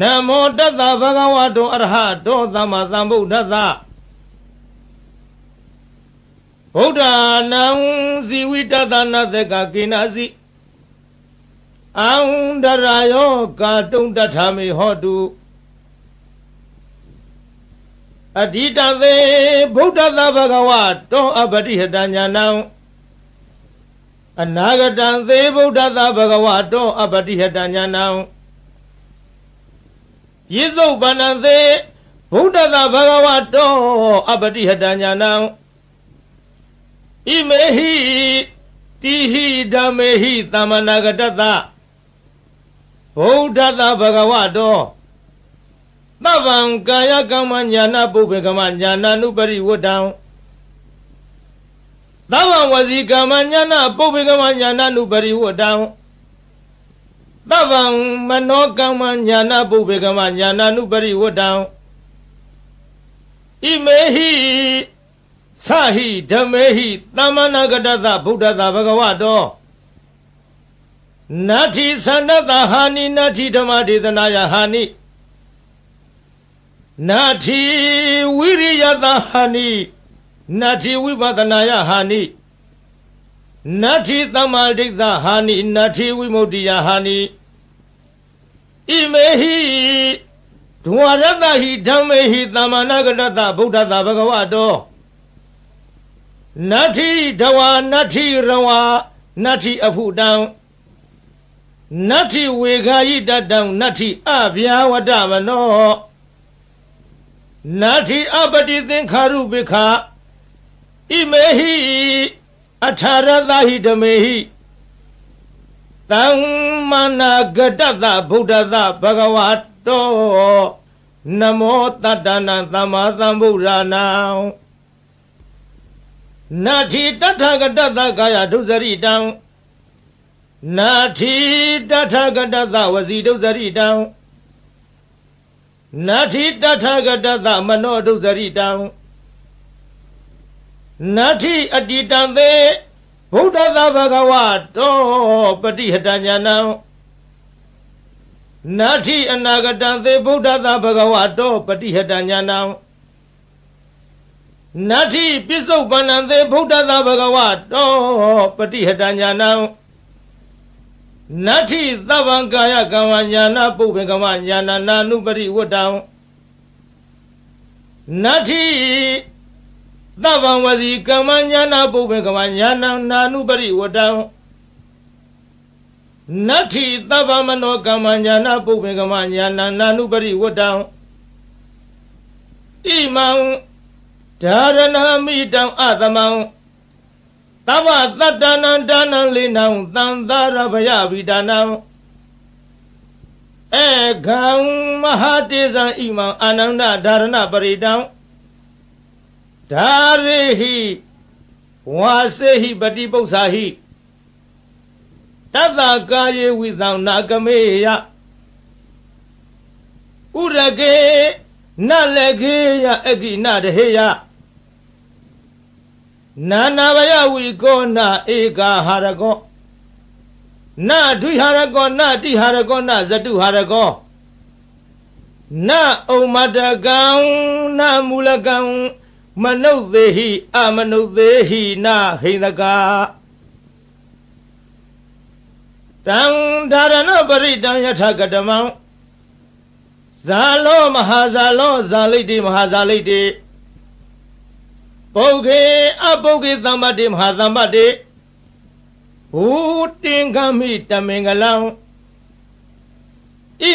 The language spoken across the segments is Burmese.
နမောတတ္တဘဂဝတောအရဟတောသမ္မာသမ္ဗုဒ္ဓသဗုဒ္ဓနံဇီဝိတသနသကကိနာစီအံဒရာယောကာတုံတထာမေဟောတုအဓိတသေဗုဒ္ဓသဘဂဝတောအပတိဟတညာနံအနာဂတံသေဗုဒ္ဓသဘဂဝတောအပတိဟတညာနံရိစုတ်ဗန္နံသေဗုဒ္ဓသာဘဂဝတောအပတိဟတညာနံဣမေဟိတိဟိဓမ္မေဟိသမ္မနာဂတတဗုဒ္ဓသာဘဂဝတောသဗ္ဗံကာယကမ္မညာနာပုဗ္ဗေကမညာနာနုပရိဝတ္တံသဗ္ဗံဝစီကမ္မညာနာပုဗ္ဗေကမညာနာနုပရိဝတ္တံတဗ္ဗံမနောကမ္မညာနာပုဗ္ဗေကမညာနာနုပရိဝတံဣမေဟိသဟိဓမ္မေဟိသမ္မနာကတသဗုဒ္ဓသာဘဂဝတောနာတိသန္တတဟာနိနာတိဓမ္မဒေသနာယဟာနိနာတိဝိရိယတဟာနိနာတိဝိပဒနာယဟာနိနာတိသမ္မာဒိဋ္ဌဟာနိနာတိဝိမု ക്തി ယဟာနိဣမေဟိဒွါရတဟိဓမ္မေဟိသမ္မာနာကတတဗုဒ္ဓသာဘဂဝတောနတ္ထိဒဝါနတ္ထိရဝါနတ္ထိအဖုတံနတ္ထိဝေခာယိတတံနတ္ထိအဗျာဝတမနောနတ္ထိအပတိသင်္ခါရုပိခဣမေဟိအထာရတဟိဓမေဟိတံမနာဂတသဗုဒ္ဓသဘဂဝတောနမောတတနာသမ္မာသမ္ဗုဒ္ဓနာနာတိတထဂတသကာယဒုစရိတံနာတိတထဂတသဝစီဒုစရိတံနာတိတထဂတသမနောဒုစရိတံနာတိအတ္တိတံသေဗုဒ္ဓသာဘဂဝတောပฏิဟတဉာဏံနာတိအနာဂတံသေဗုဒ္ဓသာဘဂဝတောပฏิဟတဉာဏံနာတိပိစ္ဆုပန္နံသေဗုဒ္ဓသာဘဂဝတောပฏิဟတဉာဏံနာတိသဗ္ဗံကာယကမ္မဉာဏပုဗ္ဗေကမဉာဏနာနုပရိဝတ္တံနာတိသဗ္ဗံဝစီ ကမ္မညာနာပုဗ္ဗေကမ္မညာနာနာနုပရိဝတံနတ္ထိသဗ္ဗမနောကမ္မညာနာပုဗ္ဗေကမ္မညာနာနာနုပရိဝတံတိမံဓာရဏမိတံအတမံသဗ္ဗသတ္တနံဒါနံလေနံသံသာရဗယဗိဒါနံဧကံမဟာတေဇံဣမံအာနန္ဒဓာရဏပရိတံဒါရိဟိဝါစေဟိပတိပု္ပ္ပာဟိတတ္တကာယေဝိသံနာကမေယဥရကေနလကေယအဂိနတဟေယနာနာဘယဝိကောနာဧကာဟာရကောနာဒွိဟာရကောနာတိဟာရကောနာဇတုဟာရကောနာဩမတကံနာမူလကံမနုသေဟိအမနုသေဟိနာဟိန္ဒကာတံဒါရဏပရိတံယထကတမံဇာလောမဟာဇာလောဇာလိတိမဟာဇာလိတိပုဂ္ဂေအပုဂ္ဂေသမ္ပတိမဟာသမ္ပတိဘူတင်ကမိတမင်္ဂလံဣ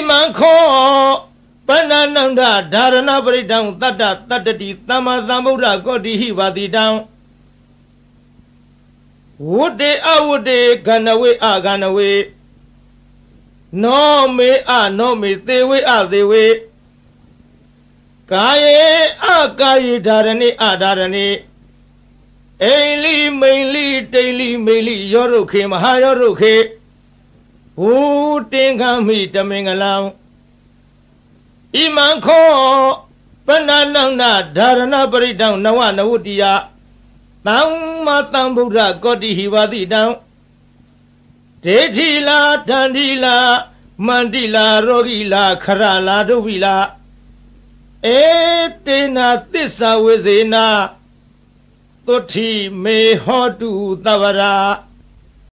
မံခောပဏာနန္ဒဓာရဏပရိဒံတတ္တတတ္တတိသမ္မာသမ္ဗုဒ္ဓကောတိဟိပါတိတံဝုတေအဝုတေကဏဝေအကဏဝေနောမေအနောမေသေဝေအသေဝေကာယေအကာယေဓာရဏိအဓာရဏိအိလီမိန်လီတိန်လီမိန်လီရောရုခေမဟာရောရုခေဟူတင်ခံမိတမင်္ဂလံဣမံခောပဏာနန္ဒဓာရဏပရိတံနဝနဝတိယတံမတံဗုဒ္ဓကောတိဟိဝတိတံဒေဋ္ဌိလာဒန္တိလာမန္တိလာရောဂီလာခရလာဒုဗိလာအေတေနာသစ္စာဝေဇေနာသုတိမေဟောတုတဝရာ